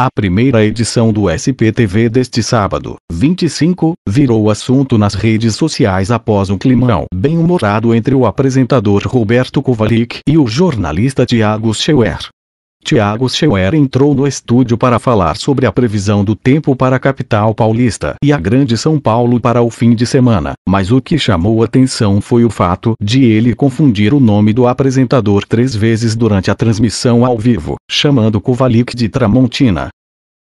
A primeira edição do SPTV deste sábado, 25, virou assunto nas redes sociais após um climão bem-humorado entre o apresentador Roberto Kovalik e o jornalista Tiago Scheuer. Tiago Scheuer entrou no estúdio para falar sobre a previsão do tempo para a capital paulista e a Grande São Paulo para o fim de semana, mas o que chamou atenção foi o fato de ele confundir o nome do apresentador três vezes durante a transmissão ao vivo, chamando Kovalik de Tramontina,